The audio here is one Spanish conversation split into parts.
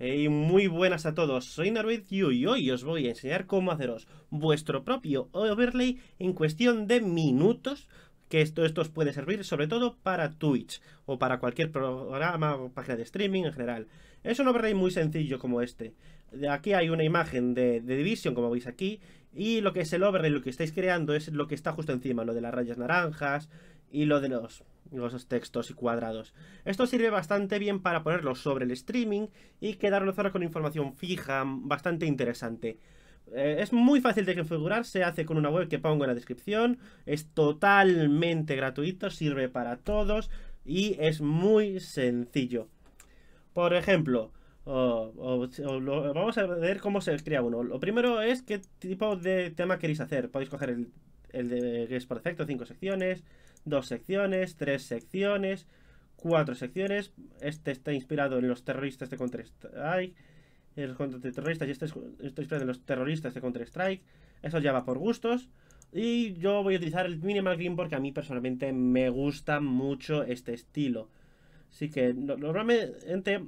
Y muy buenas a todos, soy norbert y hoy os voy a enseñar cómo haceros vuestro propio overlay en cuestión de minutos que esto, esto os puede servir sobre todo para Twitch o para cualquier programa o página de streaming en general. Es un overlay muy sencillo como este. Aquí hay una imagen de, de Division como veis aquí y lo que es el overlay, lo que estáis creando es lo que está justo encima, lo de las rayas naranjas, y lo de los, textos y cuadrados. Esto sirve bastante bien para ponerlo sobre el streaming y quedarnos ahora con información fija bastante interesante. Eh, es muy fácil de configurar, se hace con una web que pongo en la descripción, es totalmente gratuito, sirve para todos y es muy sencillo. Por ejemplo, vamos a ver cómo se crea uno. Lo primero es qué tipo de tema queréis hacer. Podéis coger el el de que es perfecto, cinco 5 secciones, 2 secciones, 3 secciones, 4 secciones. Este está inspirado en los terroristas de Counter-Strike. El terroristas y este está inspirado en los terroristas de Counter-Strike. Eso ya va por gustos. Y yo voy a utilizar el Minimal Green porque a mí personalmente me gusta mucho este estilo. Así que normalmente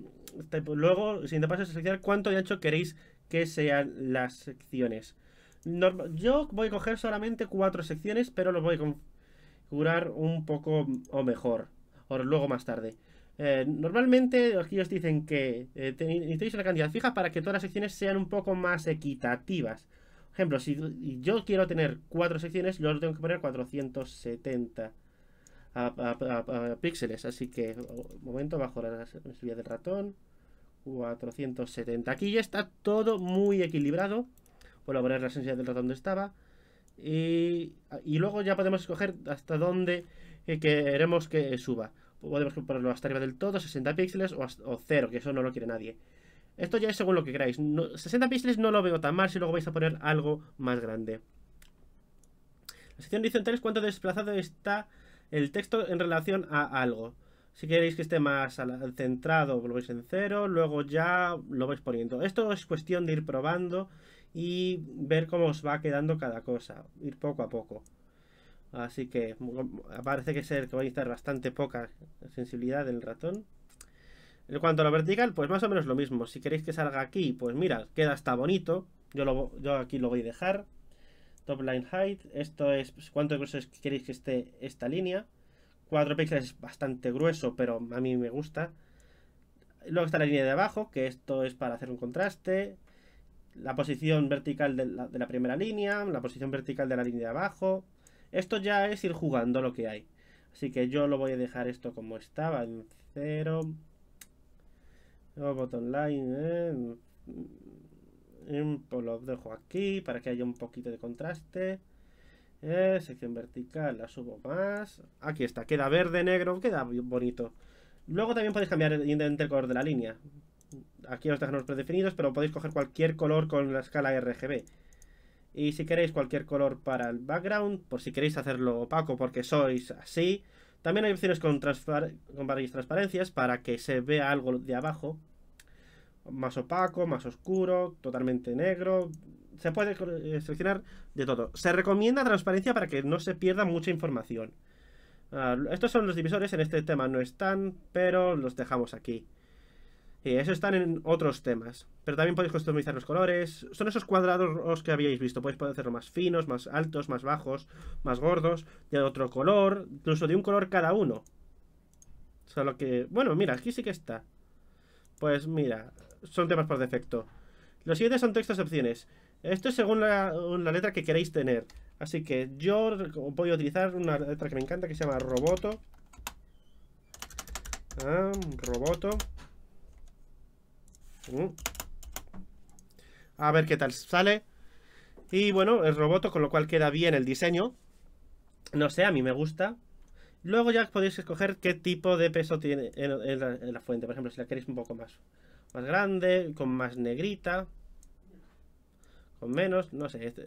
luego, el siguiente paso es seleccionar cuánto de ancho queréis que sean las secciones yo voy a coger solamente cuatro secciones, pero lo voy a configurar un poco o mejor. O luego más tarde. Eh, normalmente aquí os dicen que eh, necesitáis una cantidad fija para que todas las secciones sean un poco más equitativas. Por ejemplo, si yo quiero tener cuatro secciones, yo tengo que poner 470 píxeles. Así que, un momento, bajo la subida del ratón. 470. Aquí ya está todo muy equilibrado a poner la sensibilidad del ratón donde estaba. Y, luego ya podemos escoger hasta dónde eh, queremos que suba. Podemos ponerlo hasta arriba del todo, 60 píxeles o, cero, 0, que eso no lo quiere nadie. Esto ya es según lo que queráis. 60 píxeles no lo veo tan mal si luego vais a poner algo más grande. La sección horizontal es cuánto desplazado está el texto en relación a algo. Si queréis que esté más centrado, lo veis en cero, luego ya lo vais poniendo. Esto es cuestión de ir probando y ver cómo os va quedando cada cosa, ir poco a poco. Así que parece que ser que va a estar bastante poca sensibilidad del ratón. En cuanto a la vertical, pues más o menos lo mismo. Si queréis que salga aquí, pues mira, queda hasta bonito. Yo, yo aquí lo voy a dejar. Top line height. Esto es pues, cuánto grueso queréis que esté esta línea. 4 píxeles es bastante grueso, pero a mí me gusta. Luego está la línea de abajo, que esto es para hacer un contraste la posición vertical de la, primera línea, la posición vertical de la línea de abajo. Esto ya es ir jugando lo que hay. Así que yo lo voy a dejar esto como estaba, en cero. Botón line, eh, lo dejo aquí para que haya un poquito de contraste. Eh, sección vertical, la subo más. Aquí está, queda verde, negro, queda bonito. Luego también podéis cambiar el, el color de la línea. Aquí os dejamos predefinidos, pero podéis coger cualquier color con la escala RGB. Y si queréis cualquier color para el background, por si queréis hacerlo opaco porque sois así. También hay opciones con, varias transparencias para que se vea algo de abajo. Más opaco, más oscuro, totalmente negro. Se puede eh, seleccionar de todo. Se recomienda transparencia para que no se pierda mucha información. Ah, estos son los divisores, en este tema no están, pero los dejamos aquí. Y eso están en otros temas. Pero también podéis customizar los colores. Son esos cuadrados que habíais visto. Podéis hacerlo más finos, más altos, más bajos, más gordos, de otro color, incluso de un color cada uno. Solo que... Bueno, mira, aquí sí que está. Pues mira, son temas por defecto. Los siguientes son textos de opciones. Esto es según la, letra que queréis tener. Así que yo voy a utilizar una letra que me encanta que se llama Roboto. Ah, roboto. Mm. A ver qué tal sale. Y bueno, el roboto, con lo cual queda bien el diseño. No sé, a mí me gusta. Luego ya podéis escoger qué tipo de peso tiene en, la, fuente. Por ejemplo, si la queréis un poco más, más grande, con más negrita, con menos, no sé. Este,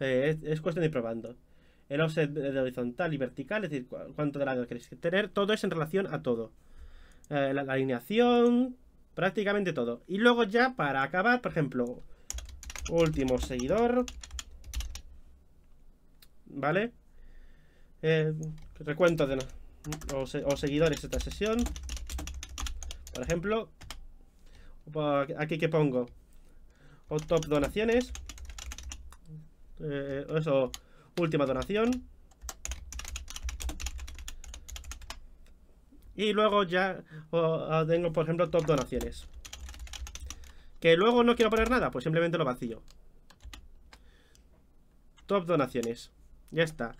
eh, es, cuestión de ir probando. El offset de horizontal y vertical, es decir, cuánto de lado queréis tener. Todo es en relación a todo. Eh, la alineación, Prácticamente todo. Y luego ya para acabar, por ejemplo, último seguidor. ¿Vale? Eh, recuento de seguidores de esta sesión. Por ejemplo. Pues, aquí que pongo. top donaciones. Eh, eso, última donación. Y luego ya ah, tengo, por ejemplo, top donaciones. Que luego no quiero poner nada, pues simplemente lo vacío. Top donaciones. Ya está.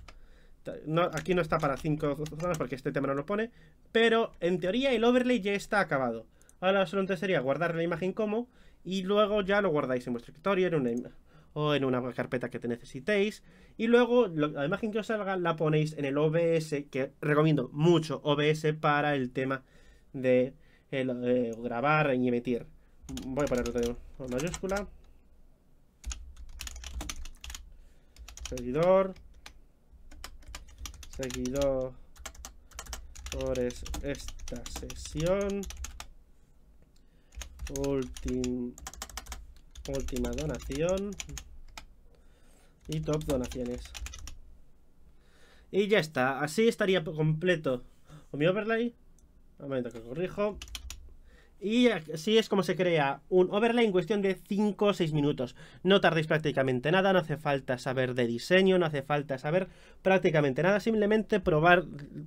aquí no está para cinco zonas porque este tema no lo pone. Pero en teoría el overlay ya está acabado. Ahora solo sería guardar la imagen como y luego ya lo guardáis en vuestro escritorio, en una, o en una carpeta que te necesitéis. Y luego la imagen que os salga la ponéis en el OBS, que recomiendo mucho OBS para el tema eh, de, grabar y emitir. Voy a ponerlo en mayúscula. Seguidor. Seguidor por esta sesión. Ultim, última donación. Y top donaciones. Y ya está. Así estaría completo. mi overlay. Un momento que corrijo. Y así es como se crea un overlay en cuestión de 5 o 6 minutos. No tardéis prácticamente nada, no hace falta saber de diseño, no hace falta saber prácticamente nada, simplemente probar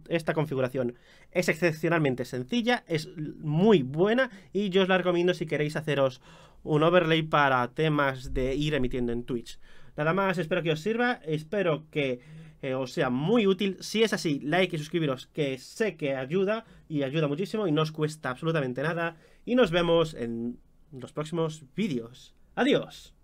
esta configuración. Es excepcionalmente sencilla, es muy buena y yo os la recomiendo si queréis haceros un overlay para temas de ir emitiendo en Twitch. Nada más, espero que os sirva, espero que eh, os sea muy útil. Si es así, like y suscribiros, que sé que ayuda y ayuda muchísimo y no os cuesta absolutamente nada. Y nos vemos en los próximos vídeos. Adiós.